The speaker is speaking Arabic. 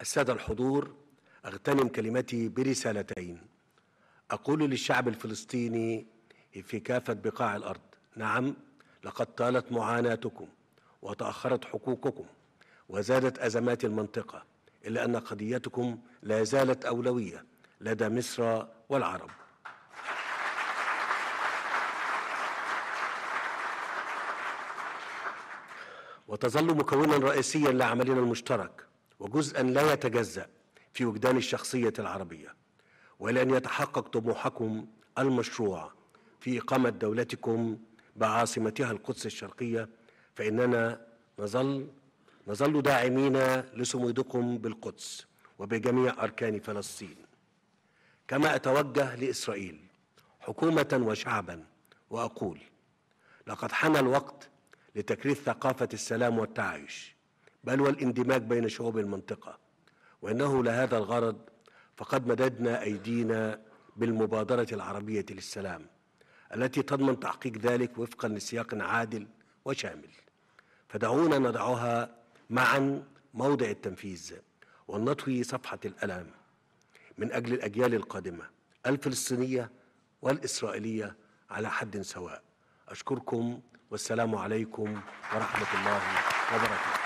السادة الحضور أغتنم كلمتي برسالتين أقول للشعب الفلسطيني في كافة بقاع الأرض نعم لقد طالت معاناتكم وتأخرت حقوقكم وزادت أزمات المنطقة إلا أن قضيتكم لا زالت أولوية لدى مصر والعرب وتظل مكونا رئيسيا لعملنا المشترك وجزءا لا يتجزأ في وجدان الشخصية العربية وإلى أن يتحقق طموحكم المشروع في إقامة دولتكم بعاصمتها القدس الشرقية فإننا نظل نظل داعمين لصمودكم بالقدس وبجميع أركان فلسطين كما أتوجه لإسرائيل حكومة وشعبا وأقول لقد حان الوقت لتكريس ثقافة السلام والتعايش بل والاندماج بين شعوب المنطقة وإنه لهذا الغرض فقد مددنا أيدينا بالمبادرة العربية للسلام التي تضمن تحقيق ذلك وفقا لسياق عادل وشامل فدعونا نضعها معا موضع التنفيذ ونطوي صفحة الألم من أجل الأجيال القادمة الفلسطينية والإسرائيلية على حد سواء أشكركم والسلام عليكم ورحمة الله وبركاته